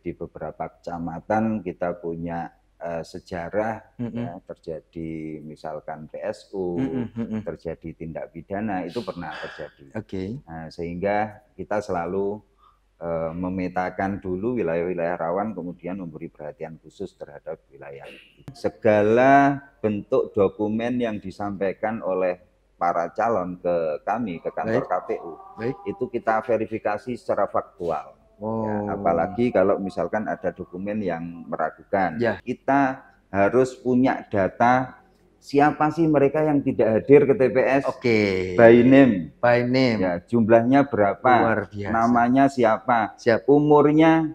di beberapa kecamatan kita punya uh, sejarah mm -hmm. ya, terjadi misalkan PSU, mm -hmm. terjadi tindak pidana itu pernah terjadi. Oke. Okay. Nah, sehingga kita selalu uh, memetakan dulu wilayah-wilayah rawan kemudian memberi perhatian khusus terhadap wilayah Segala bentuk dokumen yang disampaikan oleh para calon ke kami ke kantor Baik. KPU Baik. itu kita verifikasi secara faktual. Ya, oh. Ya, apalagi kalau misalkan ada dokumen yang meragukan. Ya. Kita harus punya data siapa sih mereka yang tidak hadir ke TPS? Oke. Okay. By name. By name. Ya, jumlahnya berapa? Luar biasa. Namanya siapa? Siap. Umurnya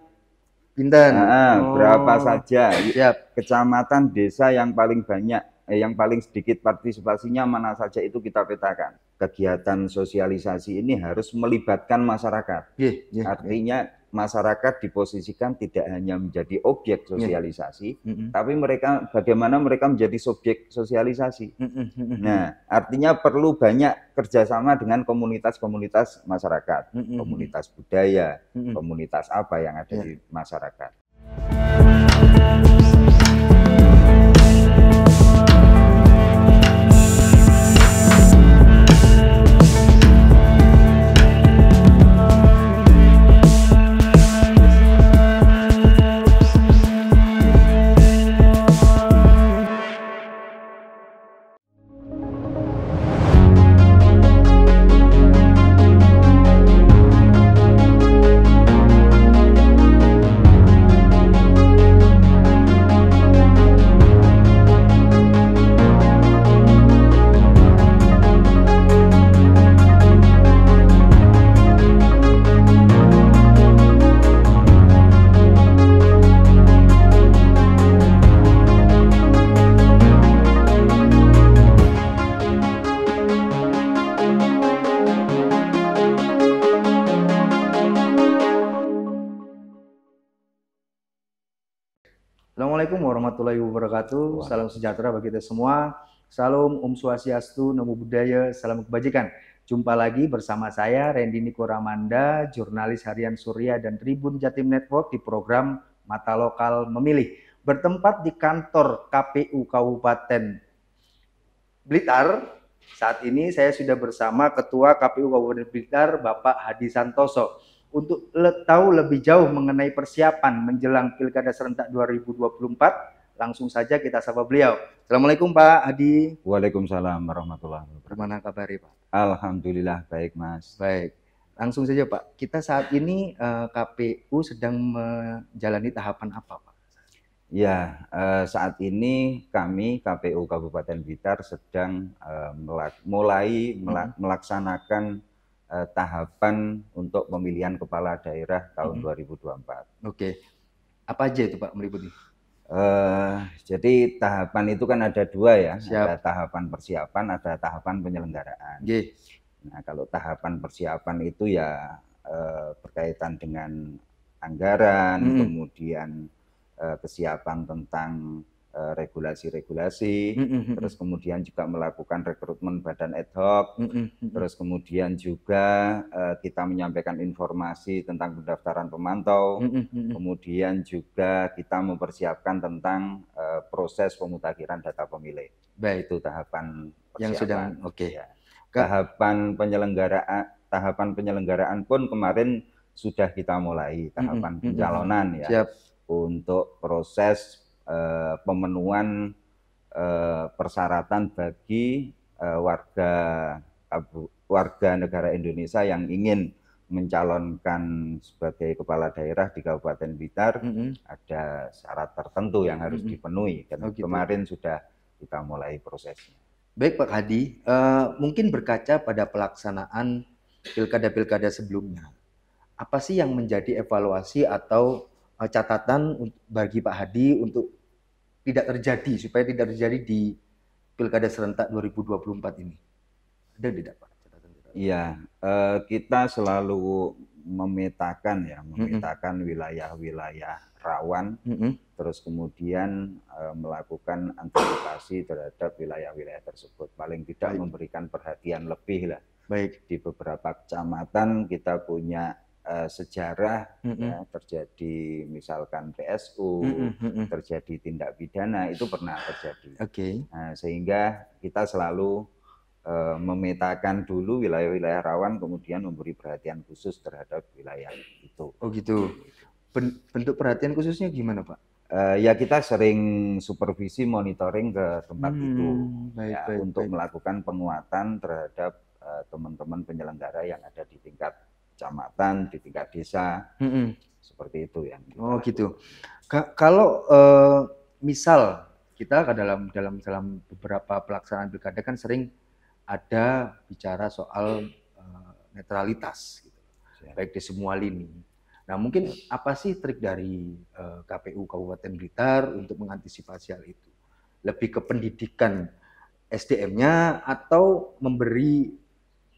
pinten? Nah, oh. berapa saja? Siap. Kecamatan, desa yang paling banyak eh, yang paling sedikit partisipasinya mana saja itu kita petakan kegiatan sosialisasi ini harus melibatkan masyarakat. Yeah, yeah, iya. Artinya yeah. masyarakat diposisikan tidak hanya menjadi objek iya. sosialisasi, yeah. mm -hmm. tapi mereka bagaimana mereka menjadi subjek sosialisasi. Mm -hmm. Nah, artinya perlu banyak kerjasama dengan komunitas-komunitas masyarakat, mm -hmm. komunitas budaya, mm -hmm. komunitas apa yang ada yeah. di masyarakat. Assalamualaikum warahmatullahi wabarakatuh. Wow. Salam sejahtera bagi kita semua. Salam Om Swastiastu, Namo Buddhaya, Salam Kebajikan. Jumpa lagi bersama saya Randy Niko Ramanda, jurnalis harian Surya dan Tribun Jatim Network di program Mata Lokal Memilih. Bertempat di kantor KPU Kabupaten Blitar, saat ini saya sudah bersama Ketua KPU Kabupaten Blitar, Bapak Hadi Santoso untuk le tahu lebih jauh mengenai persiapan menjelang Pilkada serentak 2024, langsung saja kita sapa beliau. Assalamualaikum Pak Adi. Waalaikumsalam warahmatullahi wabarakatuh. Bagaimana kabar Pak? Alhamdulillah baik Mas. Baik. Langsung saja Pak, kita saat ini uh, eh, KPU sedang menjalani tahapan apa Pak? Ya, eh, saat ini kami KPU Kabupaten Blitar sedang eh, mulai mm-hmm. melaksanakan eh, tahapan untuk pemilihan kepala daerah tahun hmm. 2024. Oke. Apa aja itu Pak meliputi? Eh, jadi tahapan itu kan ada dua ya, Siap. ada tahapan persiapan, ada tahapan penyelenggaraan. Okay. Nah kalau tahapan persiapan itu ya eh, berkaitan dengan anggaran, hmm. kemudian eh, kesiapan tentang Eh, regulasi-regulasi, mm -hmm. terus kemudian juga melakukan rekrutmen badan ad hoc, mm -hmm. terus kemudian juga uh, kita menyampaikan informasi tentang pendaftaran pemantau, mm -hmm. kemudian juga kita mempersiapkan tentang uh, proses pemutakhiran data pemilih. Baik itu tahapan yang sudah oke. Okay. Ya. Tahapan penyelenggaraan tahapan penyelenggaraan pun kemarin sudah kita mulai tahapan pencalonan ya Siap. untuk proses Eh, pemenuhan eh, persyaratan bagi eh, warga warga negara Indonesia yang ingin mencalonkan sebagai kepala daerah di Kabupaten Blitar mm -hmm. ada syarat tertentu yang harus mm -hmm. dipenuhi dan oh, gitu. kemarin sudah kita mulai prosesnya. Baik Pak Hadi, uh, mungkin berkaca pada pelaksanaan pilkada-pilkada sebelumnya, apa sih yang menjadi evaluasi atau Eh, catatan bagi Pak Hadi untuk tidak terjadi supaya tidak terjadi di pilkada serentak 2024 ini? Ada tidak Pak? Iya, eh, kita selalu memetakan ya, memetakan mm-hmm. wilayah-wilayah rawan, mm-hmm. terus kemudian eh, melakukan antisipasi terhadap wilayah-wilayah tersebut. Paling tidak Baik. memberikan perhatian lebih lah. Baik. Di beberapa kecamatan kita punya Eh, sejarah mm -hmm. ya, terjadi misalkan PSU, mm -hmm. terjadi tindak pidana itu pernah terjadi. Oke. Okay. Nah, sehingga kita selalu uh, memetakan dulu wilayah-wilayah rawan kemudian memberi perhatian khusus terhadap wilayah itu. Oh gitu. Bentuk perhatian khususnya gimana, Pak? uh, ya kita sering supervisi monitoring ke tempat hmm, itu baik, ya, baik, untuk baik. melakukan penguatan terhadap teman-teman uh, teman -teman penyelenggara yang ada di tingkat kecamatan, di tingkat desa. Mm-hmm. Seperti itu ya. Oh lakukan. gitu. Ka- kalau uh, misal kita ke dalam dalam dalam beberapa pelaksanaan pilkada kan sering ada bicara soal uh, netralitas, gitu. Iya. baik di semua lini. Nah mungkin iya. apa sih trik dari uh, eh, KPU Kabupaten Blitar untuk mengantisipasi hal itu? Lebih ke pendidikan SDM-nya atau memberi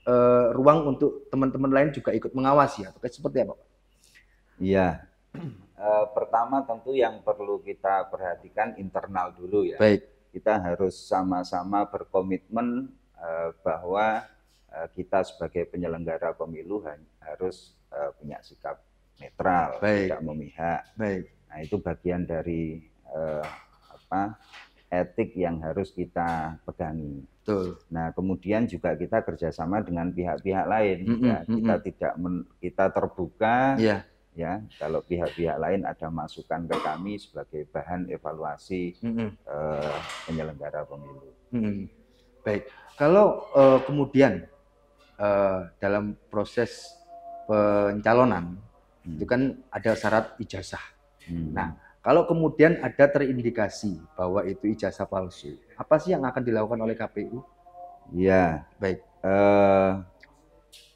Eh, ruang untuk teman-teman lain juga ikut mengawasi atau ya? seperti apa Pak? Iya. Uh, pertama tentu yang perlu kita perhatikan internal dulu ya. Baik. Kita harus sama-sama berkomitmen uh, bahwa uh, kita sebagai penyelenggara pemilu harus uh, punya sikap netral, Baik. tidak memihak. Baik. Nah, itu bagian dari uh, apa? etik yang harus kita pegangi. Nah, kemudian juga kita kerjasama dengan pihak-pihak lain. Mm -hmm. ya, kita mm -hmm. tidak men, kita terbuka. Yeah. Ya, kalau pihak-pihak lain ada masukan ke kami sebagai bahan evaluasi mm -hmm. Uh, penyelenggara pemilu. Mm -hmm. Baik. Kalau uh, kemudian uh, dalam proses pencalonan mm itu kan ada syarat ijazah. Mm Nah kalau kemudian ada terindikasi bahwa itu ijazah palsu, apa sih yang akan dilakukan oleh KPU? Ya, baik. Uh,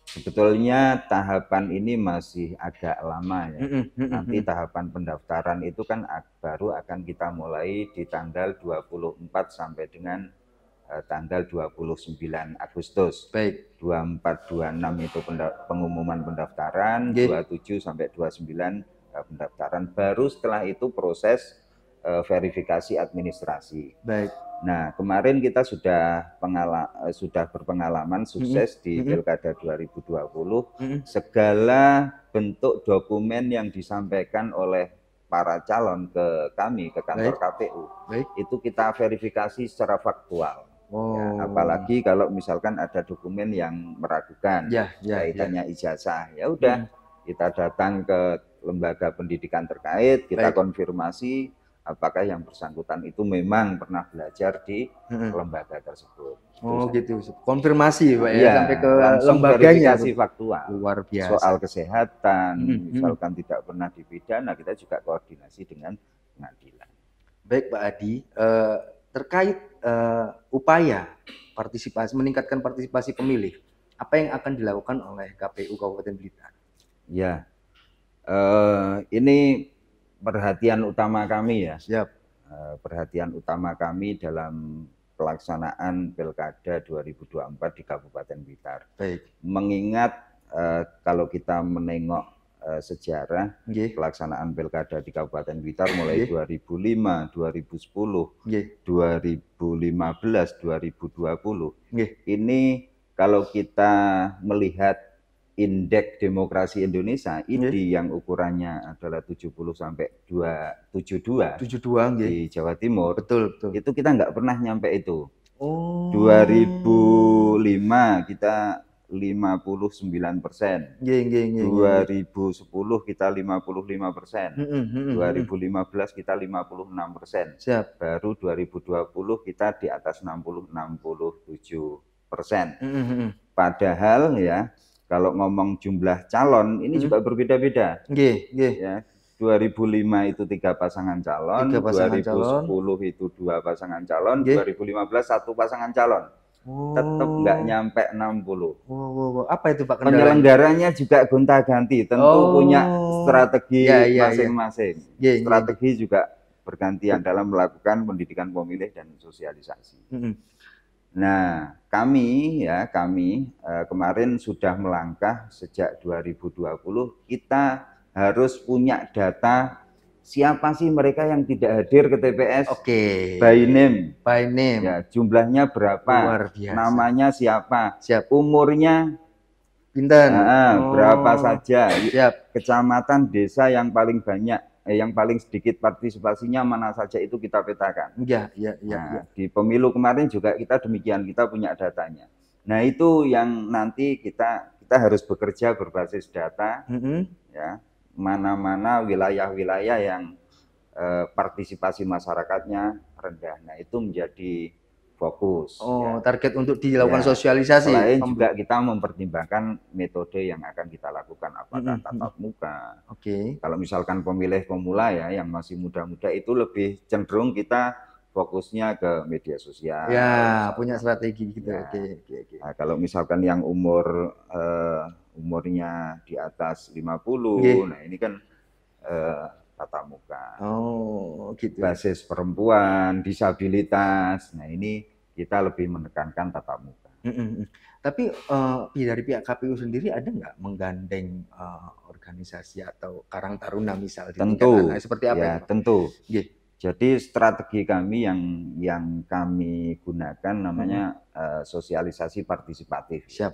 sebetulnya tahapan ini masih agak lama ya. Nanti tahapan pendaftaran itu kan baru akan kita mulai di tanggal 24 sampai dengan eh, tanggal 29 Agustus. Baik. 24 26 itu pengumuman pendaftaran, okay. 27 sampai 29 Eh, pendaftaran. Baru setelah itu proses uh, verifikasi administrasi. Baik. Nah, kemarin kita sudah pengala eh, sudah berpengalaman sukses mm -hmm. di Pilkada 2020. Mm -hmm. Segala bentuk dokumen yang disampaikan oleh para calon ke kami ke kantor Baik. KPU Baik. itu kita verifikasi secara faktual. Oh. Ya, apalagi kalau misalkan ada dokumen yang meragukan ya, ya, ya. kaitannya ya. ijazah, ya udah. hmm. Kita datang ke lembaga pendidikan terkait, kita Baik. konfirmasi apakah yang bersangkutan itu memang pernah belajar di hmm. lembaga tersebut. Oh gitu. Konfirmasi ya, ya sampai ke lembaganya sih faktual. Luar biasa. Soal kesehatan, hmm, hmm. misalkan tidak pernah dipidana, kita juga koordinasi dengan pengadilan. Baik Pak Adi, eh, terkait eh, upaya partisipasi meningkatkan partisipasi pemilih, apa yang akan dilakukan oleh KPU Kabupaten Blitar? Ya, uh, ini perhatian utama kami ya. Siap. Uh, perhatian utama kami dalam pelaksanaan pilkada 2024 di Kabupaten Blitar. Baik. Mengingat uh, kalau kita menengok sejarah Ye. pelaksanaan pilkada di Kabupaten Witar mulai Ye. 2005, 2010, Ye. 2015, 2020. Ye. Ini kalau kita melihat indeks demokrasi Indonesia ini yeah. yang ukurannya adalah 70 sampai 272 72 di yeah. Jawa Timur. Betul, betul. Itu kita nggak pernah nyampe itu. Oh. 2005 kita 59 persen. Yeah, yeah, yeah, 2010 kita 55 persen. Mm -hmm, 2015 kita 56 persen. Siap. Baru 2020 kita di atas 60-67 persen. Mm -hmm. Padahal ya kalau ngomong jumlah calon ini hmm. juga berbeda-beda. Nggih, nggih. Ya. 2005 itu tiga pasangan calon, tiga pasangan 2010 calon. itu dua pasangan calon, Gih. 2015 satu pasangan calon. Oh. Tetap nggak nyampe 60. Oh, oh, oh. Apa itu Pak? Kendaraan? Penyelenggaranya juga gonta-ganti, tentu oh. punya strategi masing-masing. Ya, ya, ya. masing Strategi juga bergantian dalam melakukan pendidikan pemilih dan sosialisasi. Hmm. Nah, kami ya kami eh, kemarin sudah melangkah sejak 2020 kita harus punya data siapa sih mereka yang tidak hadir ke TPS? Oke. Okay. By name. By name. Ya, jumlahnya berapa? Luar biasa. Namanya siapa? Siap. Umurnya Pinten. Nah, oh. berapa saja? Siap. Kecamatan desa yang paling banyak Eh, yang paling sedikit partisipasinya mana saja itu kita petakan. Iya, iya, iya. Nah, ya. Di pemilu kemarin juga kita demikian, kita punya datanya. Nah itu yang nanti kita kita harus bekerja berbasis data, mm -hmm. ya mana-mana wilayah-wilayah yang eh, partisipasi masyarakatnya rendah. Nah itu menjadi fokus. Oh, ya. target untuk dilakukan ya. sosialisasi. Selain juga kita mempertimbangkan metode yang akan kita lakukan apakah mm -hmm. tatap muka. Oke. Okay. Kalau misalkan pemilih pemula ya yang masih muda-muda itu lebih cenderung kita fokusnya ke media sosial. Ya, punya strategi gitu. Ya. Oke, okay, okay, Okay. Nah, kalau misalkan yang umur uh, umurnya di atas 50, okay. nah ini kan uh, tatap muka. Oh, gitu. Ya. Basis perempuan, disabilitas. Nah, ini kita lebih menekankan tatap muka. Mm Tapi uh, dari pihak KPU sendiri ada nggak menggandeng uh, organisasi atau Karang Taruna misal di tentu. Tingkat, seperti apa ya, itu? Tentu. Yeah. Jadi strategi kami yang yang kami gunakan namanya mm -hmm. uh, sosialisasi partisipatif. Siap.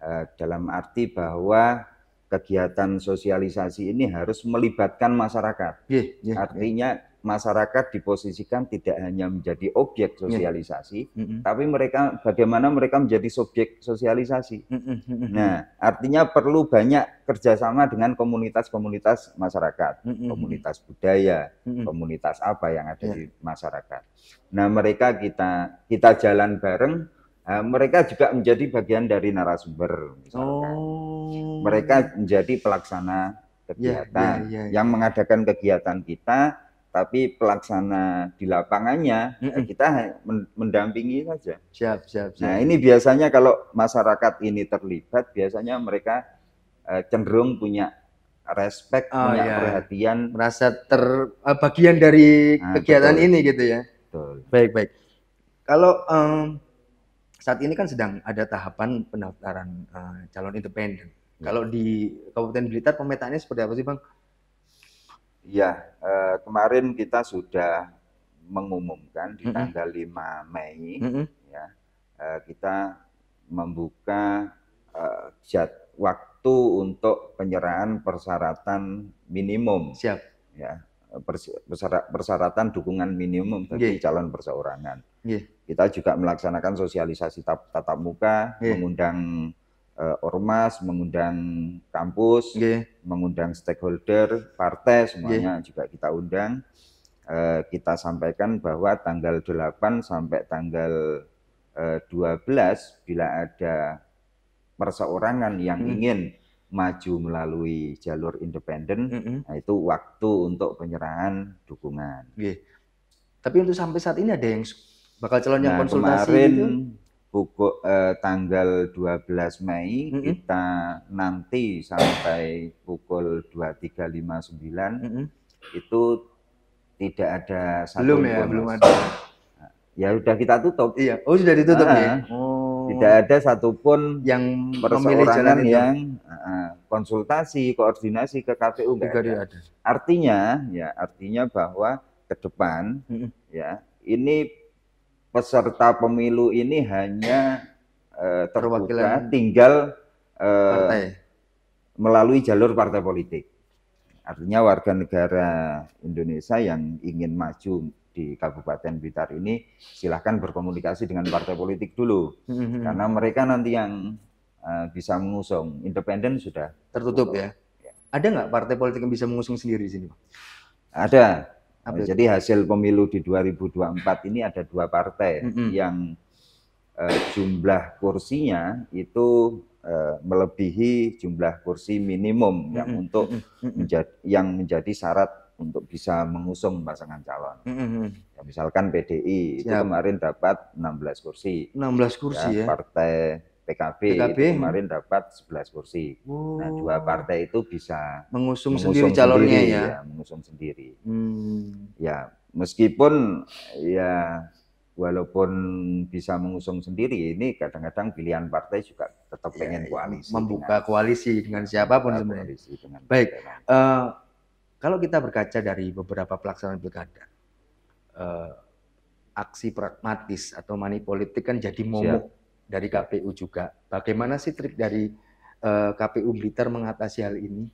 Uh, dalam arti bahwa kegiatan sosialisasi ini harus melibatkan masyarakat. Yeah, yeah, iya. Artinya yeah. masyarakat diposisikan tidak hanya menjadi objek iya. sosialisasi, yeah. mm -hmm. tapi mereka bagaimana mereka menjadi subjek sosialisasi. Mm -hmm. Nah, artinya perlu banyak kerjasama dengan komunitas-komunitas masyarakat, mm -hmm. komunitas budaya, mm -hmm. komunitas apa yang ada yeah. di iya. masyarakat. Nah, mereka kita kita jalan bareng Eh, mereka juga menjadi bagian dari narasumber, Oh. Mereka menjadi pelaksana ya, ya, kegiatan yeah, yeah, yeah, yang mengadakan kegiatan kita, tapi pelaksana di lapangannya mm-hmm. kita mendampingi saja. Siap, siap, siap. Nah ini biasanya kalau masyarakat ini terlibat, biasanya mereka eh, cenderung punya respek, oh, punya yeah. perhatian, merasa ter eh, bagian dari nah, kegiatan betul. ini gitu ya. Betul. Baik, baik. Kalau um, saat ini kan sedang ada tahapan pendaftaran uh, calon independen. Hmm. Kalau di Kabupaten Blitar pemetaannya seperti apa sih, Bang? Ya, uh, kemarin kita sudah mengumumkan di mm -hmm. tanggal 5 Mei -hmm. ya. Uh, kita membuka uh, jad, waktu untuk penyerahan persyaratan minimum. Siap. Ya, persyaratan dukungan minimum bagi yeah. calon perseorangan. Yeah. Kita juga melaksanakan sosialisasi tatap, muka, yeah. mengundang uh, ormas, mengundang kampus, yeah. mengundang stakeholder, partai semuanya yeah. juga kita undang. Uh, kita sampaikan bahwa tanggal 8 sampai tanggal uh, eh, 12 bila ada perseorangan yang hmm. ingin maju melalui jalur independen, mm -hmm. nah itu waktu untuk penyerahan dukungan. Yeah. Tapi untuk sampai saat ini ada yang bakal calon nah, konsultasi kemarin, itu? Buku, eh, tanggal 12 Mei mm -hmm. kita nanti sampai pukul 23.59 mm -hmm. itu tidak ada satu belum ya, belum ada. Ya udah kita tutup. Iya, oh sudah ditutup ah, ya. Oh. Tidak ada satupun yang memilih jalan yang uh, konsultasi, koordinasi ke KPU enggak ada. ada. Artinya ya artinya bahwa ke depan hmm. ya ini peserta pemilu ini hanya uh, eh, terwakilkan tinggal uh, partai. melalui jalur partai politik. Artinya warga negara Indonesia yang ingin maju di Kabupaten Blitar ini silahkan berkomunikasi dengan partai politik dulu hmm karena mereka nanti yang uh, bisa mengusung independen sudah tertutup ya. ya. Ada nggak partai politik yang bisa mengusung sendiri di sini, Pak? Ada. Apa eh, Jadi hasil pemilu di 2024 ini ada dua partai hmm yang uh, jumlah kursinya itu melebihi jumlah kursi minimum yang mm-hmm. untuk mm-hmm. mm-hmm. menjadi yang menjadi syarat untuk bisa mengusung pasangan calon. Mm-hmm. Ya, misalkan PDI itu kemarin dapat 16 kursi. 16 kursi ya. ya. Partai PKB, PKB itu kemarin dapat 11 kursi. Nah, oh. Nah, dua partai itu bisa mengusung, mengusung sendiri calonnya ya. ya. Mengusung sendiri. Hmm. Ya, meskipun ya walaupun bisa mengusung sendiri ini kadang-kadang pilihan partai juga tetap ya, pengen ya, koalisi. Membuka dengan, koalisi dengan siapapun sebenarnya. dengan Baik. Uh, kalau kita berkaca dari beberapa pelaksanaan pilkada, eh, aksi pragmatis atau money politik kan jadi momok dari KPU juga. Bagaimana sih trik dari eh, KPU Blitar mengatasi hal ini?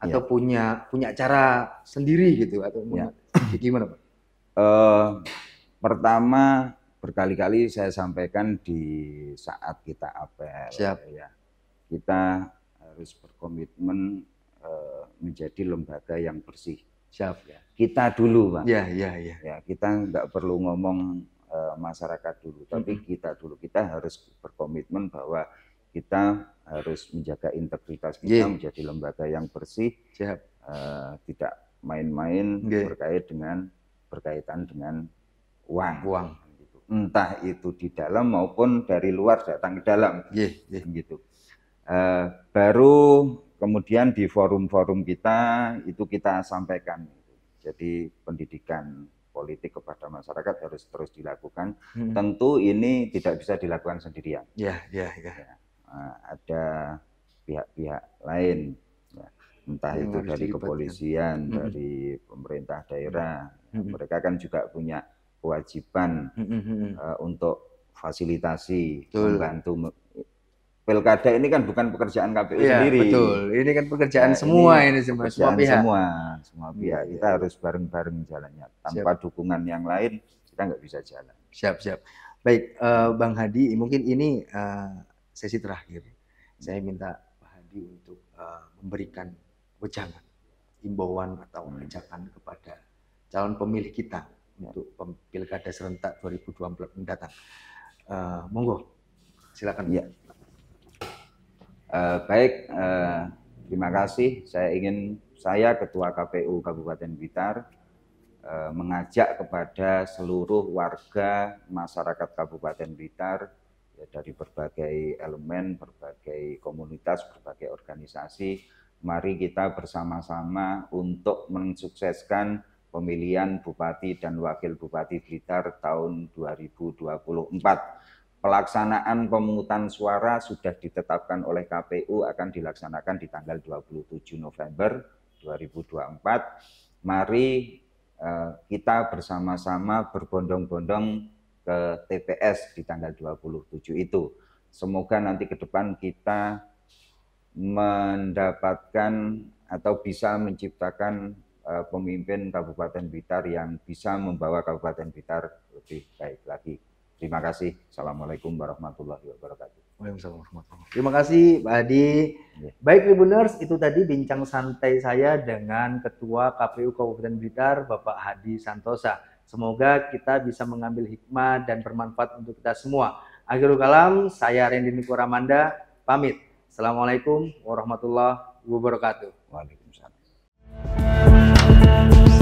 Atau ya. punya punya cara sendiri gitu atau ya. gimana Pak? Uh, pertama berkali-kali saya sampaikan di saat kita apel Siap. ya. Kita harus berkomitmen Eh, menjadi lembaga yang bersih. Siap ya. Kita dulu, Pak. Ya, ya, ya. Ya, kita nggak perlu ngomong uh, masyarakat dulu, tapi mm -hmm. kita dulu kita harus berkomitmen bahwa kita harus menjaga integritas kita yeah. menjadi lembaga yang bersih, Siap. Uh, tidak main-main yeah. berkait dengan berkaitan dengan uang. Uang. Gitu. Entah itu di dalam maupun dari luar datang ke dalam. Yeah, yeah. Gitu. Uh, baru Kemudian di forum-forum kita itu kita sampaikan. Jadi pendidikan politik kepada masyarakat harus terus dilakukan. Hmm. Tentu ini tidak bisa dilakukan sendirian. Ya, ya, ya. ya eh, ada pihak-pihak lain, ya, entah Yang itu dari kepolisian, ya. dari pemerintah daerah. Ya. Hmm. Mereka kan juga punya kewajiban hmm. uh, untuk fasilitasi, Betul. membantu Pilkada ini kan bukan pekerjaan KPU ya, sendiri. Betul. Ini kan pekerjaan nah, semua ini, ini semua, pekerjaan semua pihak. Semua, semua iya, pihak. Iya, kita iya. harus bareng-bareng jalannya. Tanpa siap. dukungan yang lain kita nggak bisa jalan. Siap, siap. Baik, uh, Bang Hadi, mungkin ini uh, sesi terakhir. Saya minta Pak Hadi untuk uh, memberikan wejangan, imbauan atau ajakan hmm. kepada calon pemilih kita ya. untuk pilkada serentak 2024 mendatang. Uh, monggo, silakan. Ya. Uh, baik, uh, terima kasih. Saya ingin saya Ketua KPU Kabupaten Blitar uh, mengajak kepada seluruh warga masyarakat Kabupaten Blitar ya, dari berbagai elemen, berbagai komunitas, berbagai organisasi. Mari kita bersama-sama untuk mensukseskan pemilihan Bupati dan Wakil Bupati Blitar tahun 2024 pelaksanaan pemungutan suara sudah ditetapkan oleh KPU akan dilaksanakan di tanggal 27 November 2024. Mari eh, kita bersama-sama berbondong-bondong ke TPS di tanggal 27 itu. Semoga nanti ke depan kita mendapatkan atau bisa menciptakan eh, pemimpin Kabupaten Blitar yang bisa membawa Kabupaten Blitar lebih baik lagi. Terima kasih. Assalamualaikum warahmatullahi wabarakatuh. Waalaikumsalam warahmatullahi wabarakatuh. Terima kasih Pak Adi. Ya. Baik Tribuners, itu tadi bincang santai saya dengan Ketua KPU Kabupaten Blitar, Bapak Hadi Santosa. Semoga kita bisa mengambil hikmah dan bermanfaat untuk kita semua. Akhirul kalam, saya Rendy Nikuramanda, pamit. Assalamualaikum warahmatullahi wabarakatuh. Waalaikumsalam.